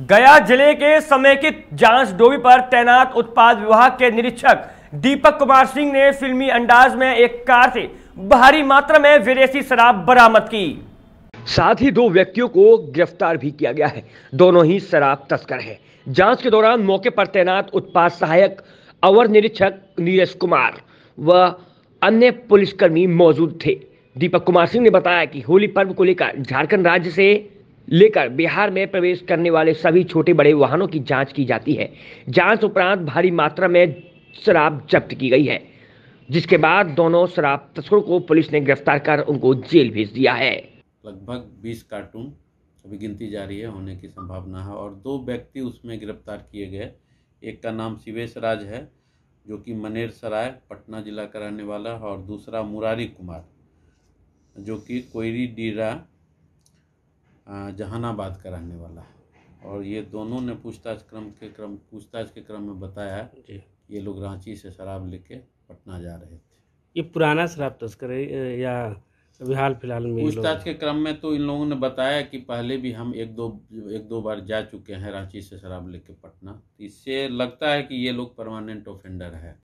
गया जिले के समेकित जांच डोबी पर तैनात उत्पाद विभाग के निरीक्षक दीपक कुमार सिंह ने फिल्मी अंदाज में एक कार से भारी मात्रा में विदेशी शराब बरामद की साथ ही दो व्यक्तियों को गिरफ्तार भी किया गया है दोनों ही शराब तस्कर हैं जांच के दौरान मौके पर तैनात उत्पाद सहायक अवर निरीक्षक नीरज कुमार व अन्य पुलिसकर्मी मौजूद थे दीपक कुमार सिंह ने बताया कि होली पर्व को लेकर झारखंड राज्य से लेकर बिहार में प्रवेश करने वाले सभी छोटे बड़े वाहनों की जांच की जाती है जांच उपरांत भारी मात्रा में शराब जब्त की गई है जिसके बाद दोनों शराब तस्करों को पुलिस ने गिरफ्तार कर उनको जेल भेज दिया है लगभग 20 कार्टून अभी गिनती जारी है होने की संभावना है और दो व्यक्ति उसमें गिरफ्तार किए गए एक का नाम शिवेश राज है जो कि मनेर सराय पटना जिला का रहने वाला है और दूसरा मुरारी कुमार जो कि कोयरी डीरा जहानाबाद का रहने वाला है और ये दोनों ने पूछताछ क्रम के क्रम पूछताछ के क्रम में बताया ये लोग रांची से शराब लेके पटना जा रहे थे ये पुराना शराब तस्कर या फिलहाल फिलहाल में पूछताछ के क्रम में तो इन लोगों ने बताया कि पहले भी हम एक दो एक दो बार जा चुके हैं रांची से शराब लेके पटना इससे लगता है कि ये लोग परमानेंट ऑफेंडर है